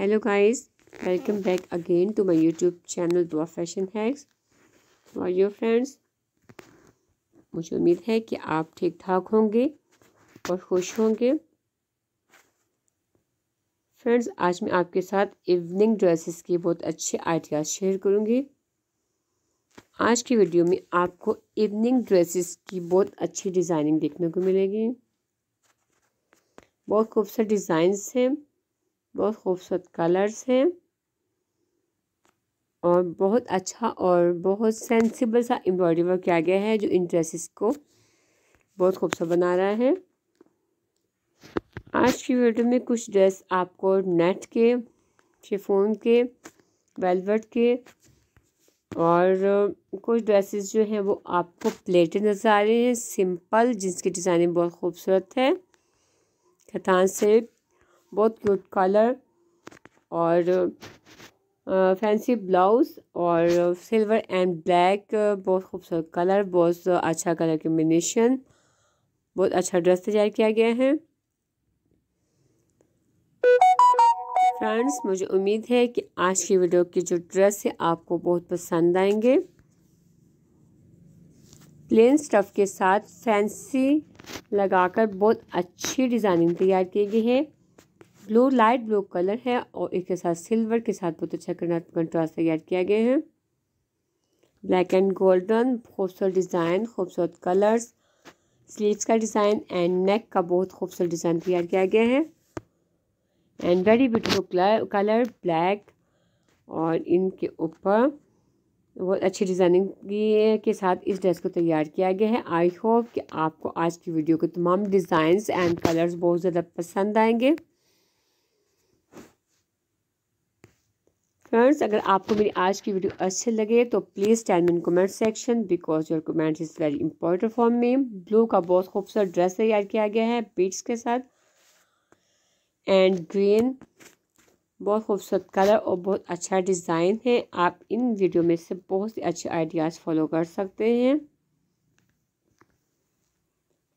hello guys welcome back again to my YouTube channel Dua fashion hacks और your friends मुझे उम्मीद है कि आप ठीक ठाक होंगे और खुश होंगे फ्रेंड्स आज मैं आपके साथ इवनिंग ड्रेसेस के बहुत अच्छे आइडियाज़ शेयर करूंगी आज की वीडियो में आपको इवनिंग ड्रेसेस की बहुत अच्छी डिज़ाइनिंग देखने को मिलेगी बहुत खूबसूरत डिज़ाइंस हैं बहुत खूबसूरत कलर्स हैं और बहुत अच्छा और बहुत सेंसिबल सा एम्ब्रॉयडरी वर्क किया गया है जो इन ड्रेसेस को बहुत खूबसूरत बना रहा है आज की वीडियो में कुछ ड्रेस आपको नेट के शिफोन के वेलवेट के और कुछ ड्रेसेस जो हैं वो आपको प्लेटें नज़र आ रही हैं सिंपल जिसकी डिज़ाइनिंग बहुत खूबसूरत है खतान से बहुत क्यूट कलर और फैंसी ब्लाउज और सिल्वर एंड ब्लैक बहुत खूबसूरत कलर बहुत अच्छा कलर कम्बिनेशन बहुत अच्छा ड्रेस तैयार किया गया है फ्रेंड्स मुझे उम्मीद है कि आज की वीडियो की जो ड्रेस है आपको बहुत पसंद आएंगे प्लेन स्टफ़ के साथ फैंसी लगाकर बहुत अच्छी डिज़ाइनिंग तैयार की गई है ब्लू लाइट ब्लू कलर है और इसके साथ सिल्वर के साथ बहुत अच्छा कंट्रास्ट तैयार किया गया है ब्लैक एंड गोल्डन खूबसूरत डिज़ाइन खूबसूरत कलर्स स्लीव्स का डिज़ाइन एंड नेक का बहुत खूबसूरत डिज़ाइन तैयार किया गया है and very beautiful colour black और इनके ऊपर बहुत अच्छी डिज़ाइनिंग के साथ इस ड्रेस को तैयार किया गया है आई होप कि आपको आज की वीडियो के तमाम डिज़ाइंस एंड कलर्स बहुत ज़्यादा पसंद आएंगे फ्रेंड्स अगर आपको मेरी आज की वीडियो अच्छी लगे तो please tell me in comment section because your comment is very important for me blue का बहुत खूबसूरत ड्रेस तैयार किया गया है बीट्स के साथ एंड ग्रीन बहुत खूबसूरत कलर और बहुत अच्छा डिज़ाइन है आप इन वीडियो में से बहुत से अच्छे आइडियाज़ फॉलो कर सकते हैं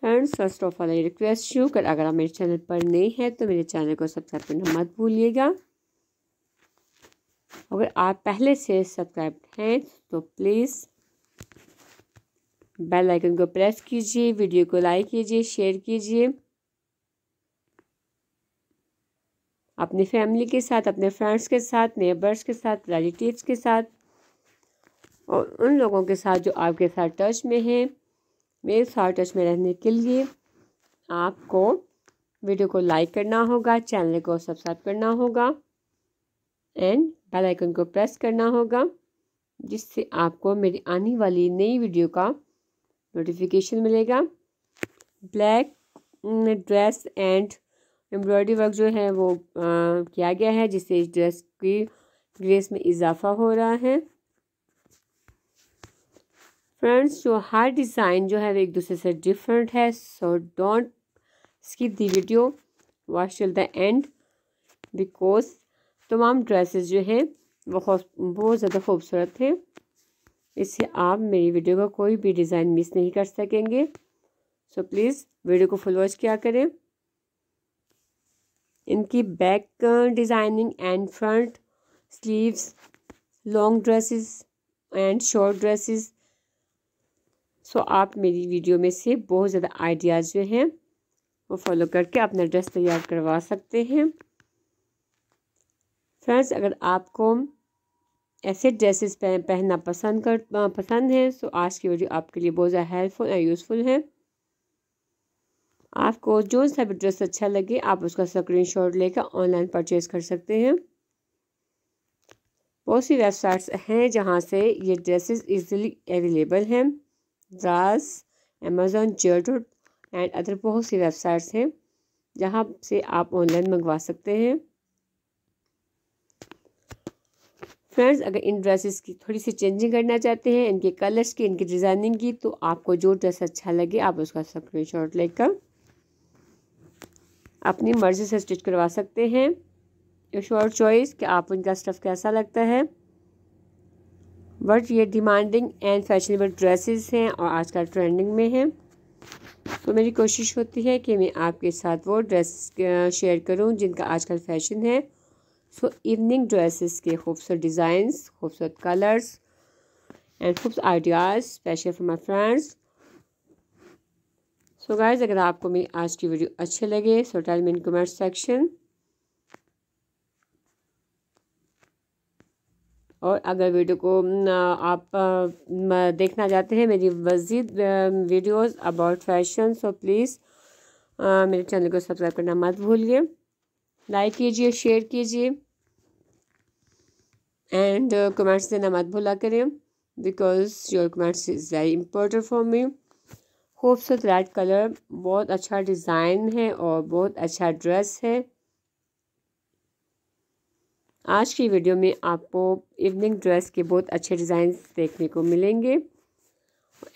friends first of all I request you कर अगर आप मेरे चैनल पर नहीं हैं तो मेरे चैनल को सब्सक्राइब करना मत भूलिएगा अगर आप पहले से सब्सक्राइब हैं तो प्लीज़ बेल आइकन को प्रेस कीजिए वीडियो को लाइक कीजिए शेयर कीजिए अपनी फैमिली के साथ अपने फ्रेंड्स के साथ नेबर्स के साथ रिलेटिव्स के साथ और उन लोगों के साथ जो आपके साथ टच में हैं मेरे साथ टच में रहने के लिए आपको वीडियो को लाइक करना होगा चैनल को सब्सक्राइब करना होगा एंड बेल आइकन को प्रेस करना होगा जिससे आपको मेरी आने वाली नई वीडियो का नोटिफिकेशन मिलेगा black dress and embroidery work जो है वो आ, किया गया है जिससे इस ड्रेस की ग्रेस में इजाफा हो रहा है फ्रेंड्स जो हर डिज़ाइन जो है वो एक दूसरे से डिफरेंट है so don't skip the video watch till the end because तमाम ड्रेसेस जो हैं वो बहुत ज़्यादा खूबसूरत हैं इससे आप मेरी वीडियो का कोई भी डिज़ाइन मिस नहीं कर सकेंगे सो so, प्लीज़ वीडियो को फुल वॉच किया करें इनकी back designing and front sleeves long dresses and short dresses so आप मेरी वीडियो में से बहुत ज़्यादा आइडियाज़ जो हैं वो फॉलो करके अपना ड्रेस तैयार करवा सकते हैं फ्रेंड्स अगर आपको ऐसे ड्रेसेस पहनना पसंद कर पसंद है तो आज की वीडियो आपके लिए बहुत ज़्यादा हेल्पफुल और यूज़फुल है आपको जो सा भी ड्रेस अच्छा लगे आप उसका स्क्रीनशॉट लेकर ऑनलाइन परचेज़ कर सकते हैं बहुत सी वेबसाइट्स हैं जहाँ से ये ड्रेसेस इजीली अवेलेबल हैं द्रास अमेज़ोन जर्डुड एंड अदर बहुत सी वेबसाइट्स हैं जहाँ से आप ऑनलाइन मंगवा सकते हैं फ्रेंड्स अगर इन ड्रेसेस की थोड़ी सी चेंजिंग करना चाहते हैं इनके कलर्स की इनकी डिज़ाइनिंग की तो आपको जो ड्रेस अच्छा लगे आप उसका स्क्रीन शॉट लेकर अपनी मर्ज़ी से स्टिच करवा सकते हैं इट्स योर चॉइस कि आप उनका स्टफ़ कैसा लगता है बट ये डिमांडिंग एंड फैशनेबल ड्रेसेस हैं और आजकल ट्रेंडिंग में हैं तो मेरी कोशिश होती है कि मैं आपके साथ वो ड्रेस शेयर करूं जिनका आजकल फैशन है सो इवनिंग ड्रेसेस के खूबसूरत डिज़ाइंस खूबसूरत कलर्स एंड खूबसूरत ideas special for my friends so guys अगर आपको मेरी आज की वीडियो अच्छे लगे so tell me in comment section और अगर वीडियो को आप देखना चाहते हैं मेरी मज़ीद videos about fashion so please मेरे चैनल को सब्सक्राइब करना मत भूलिए लाइक कीजिए शेयर कीजिए एंड uh, कमेंट्स देना मत भूला करें because your comments is very important for me खूबसूरत रेड कलर बहुत अच्छा डिज़ाइन है और बहुत अच्छा ड्रेस है आज की वीडियो में आपको इवनिंग ड्रेस के बहुत अच्छे डिज़ाइन देखने को मिलेंगे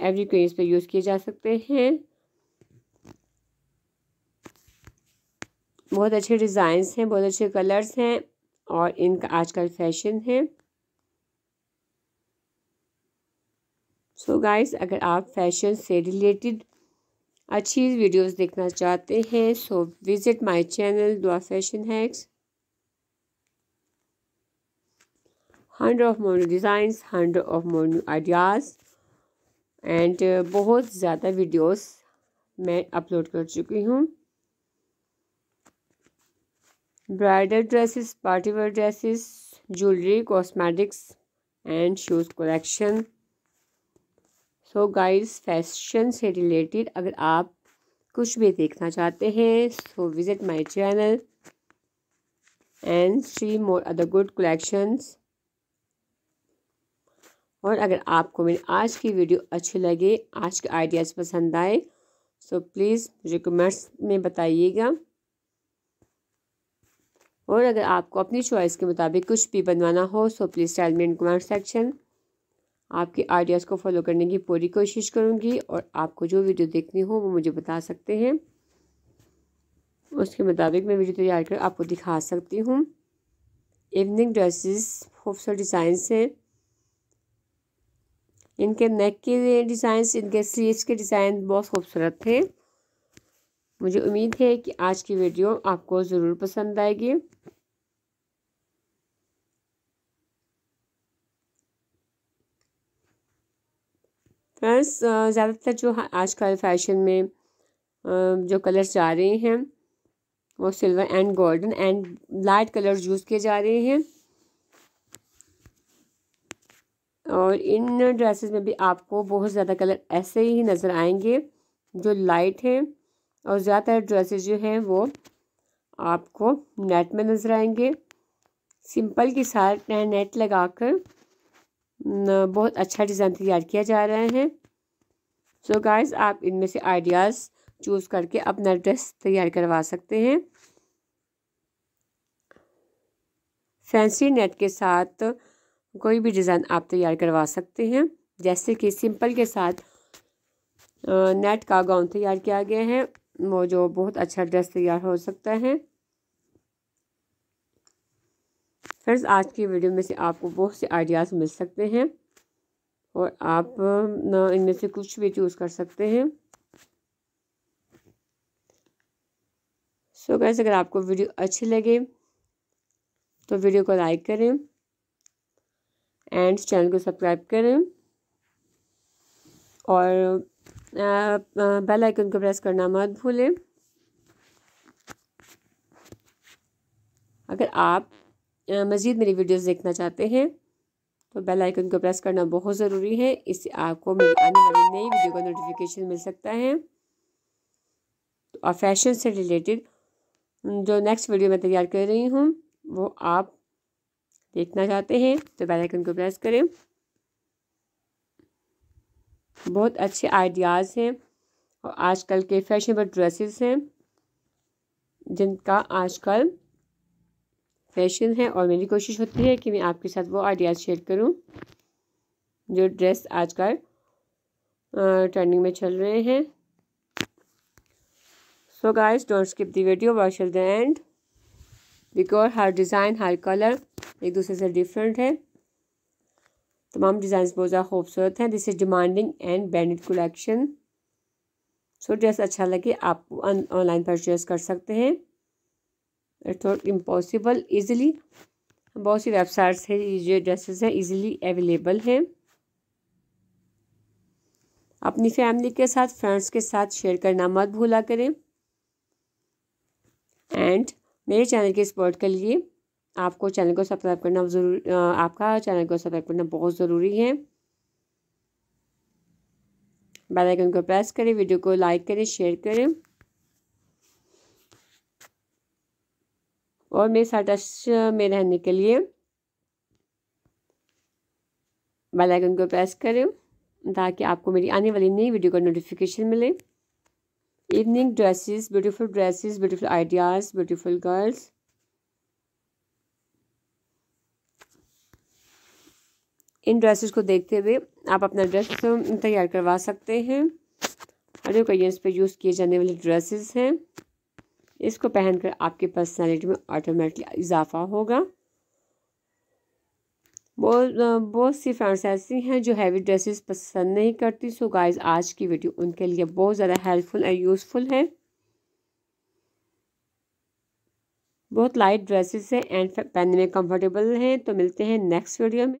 एवरी क्वेज पे यूज़ किए जा सकते हैं बहुत अच्छे डिज़ाइंस हैं बहुत अच्छे कलर्स हैं और इनका आजकल फैशन है सो so गाइस अगर आप फैशन से रिलेटेड अच्छी वीडियोस देखना चाहते हैं so visit my channel Dua fashion hacks hundred of more designs hundred of more ideas and बहुत ज़्यादा वीडियोस मैं अपलोड कर चुकी हूँ bridal dresses party wear dresses jewellery cosmetics and shoes collection so guys fashion से रिलेटेड अगर आप कुछ भी देखना चाहते हैं so visit my channel and see more other good collections और अगर आपको मेरी आज की वीडियो अच्छी लगे आज के आइडियाज़ पसंद आए सो प्लीज़ मुझे कमेंट्स में बताइएगा और अगर आपको अपनी चॉइस के मुताबिक कुछ भी बनवाना हो so please tell me in comment section आपके आइडियाज़ को फॉलो करने की पूरी कोशिश करूँगी और आपको जो वीडियो देखनी हो वो मुझे बता सकते हैं उसके मुताबिक मैं वीडियो तैयार कर आपको दिखा सकती हूँ इवनिंग ड्रेसेस खूबसूरत डिज़ाइंस हैं इनके नेक के डिज़ाइंस इनके स्लीव्स के डिज़ाइन बहुत खूबसूरत थे मुझे उम्मीद है कि आज की वीडियो आपको ज़रूर पसंद आएगी फ्रेंड्स ज़्यादातर जो आजकल फैशन में जो कलर्स जा रहे हैं वो silver and golden and light colours use किए जा रहे हैं और इन ड्रेसेस में भी आपको बहुत ज़्यादा कलर ऐसे ही नज़र आएंगे जो लाइट हैं और ज़्यादातर ड्रेसेस जो हैं वो आपको नेट में नज़र आएंगे सिंपल के साथ नेट लगाकर बहुत अच्छा डिज़ाइन तैयार किया जा रहा है सो so गाइस आप इनमें से आइडियाज़ चूज़ करके अपना ड्रेस तैयार करवा सकते हैं फैंसी नेट के साथ कोई भी डिज़ाइन आप तैयार करवा सकते हैं जैसे कि सिंपल के साथ नेट का गाउन तैयार किया गया है वो जो बहुत अच्छा ड्रेस तैयार हो सकता है फ्रेंड्स आज की वीडियो में से आपको बहुत से आइडियाज़ मिल सकते हैं और आप इनमें से कुछ भी चूज़ कर सकते हैं सो so गैस अगर आपको वीडियो अच्छी लगे तो वीडियो को लाइक करें एंड चैनल को सब्सक्राइब करें और बेल आइकन को प्रेस करना मत भूलें अगर आप मज़ीद मेरी वीडियोस देखना चाहते हैं तो बेल आइकन को प्रेस करना बहुत ज़रूरी है इससे आपको मेरी आने वाली नई वीडियो का नोटिफिकेशन मिल सकता है तो और फैशन से रिलेटेड जो नेक्स्ट वीडियो मैं तैयार कर रही हूँ वो आप देखना चाहते हैं तो बेल आइकन को प्रेस करें बहुत अच्छे आइडियाज़ हैं और आजकल के फैशनेबल ड्रेसेस हैं जिनका आजकल फैशन है और मेरी कोशिश होती है कि मैं आपके साथ वो आइडियाज़ शेयर करूं जो ड्रेस आजकल ट्रेंडिंग में चल रहे हैं so guys don't skip the video watch the end because हर डिज़ाइन हर कलर एक दूसरे से डिफरेंट है तमाम डिज़ाइन बहुत ज़्यादा खूबसूरत हैं this is demanding and branded collection so dress अच्छा लगे आप ऑनलाइन परचेज कर सकते हैं इट्स नॉट इम्पॉसिबल ईजिली बहुत सी वेबसाइट्स हैं ये ड्रेसेस हैं ईजिली अवेलेबल हैं अपनी फैमिली के साथ फ्रेंड्स के साथ शेयर करना मत भूला करें एंड मेरे चैनल के सपोर्ट के लिए आपको चैनल को सब्सक्राइब करना ज़रूर आपका चैनल को सब्सक्राइब करना बहुत ज़रूरी है बेल आइकन को प्रेस करें वीडियो को लाइक करें शेयर करें और मेरे साथ टच में रहने के लिए बेल आइकन को प्रेस करें ताकि आपको मेरी आने वाली नई वीडियो का नोटिफिकेशन मिले evening dresses beautiful dresses beautiful ideas beautiful girls in dresses को देखते हुए आप अपना ड्रेस तैयार करवा सकते हैं हर ओकेजन्स पर यूज़ किए जाने वाले ड्रेसेस हैं इसको पहनकर आपकी पर्सनालिटी में ऑटोमेटिकली इजाफा होगा बहुत बहुत सी फ्रेंड्स ऐसी हैं जो हैवी ड्रेसेस पसंद नहीं करती सो गाइस आज की वीडियो उनके लिए बहुत ज़्यादा हेल्पफुल और यूज़फुल है बहुत लाइट ड्रेसेस हैं एंड पहनने में कंफर्टेबल हैं तो मिलते हैं नेक्स्ट वीडियो में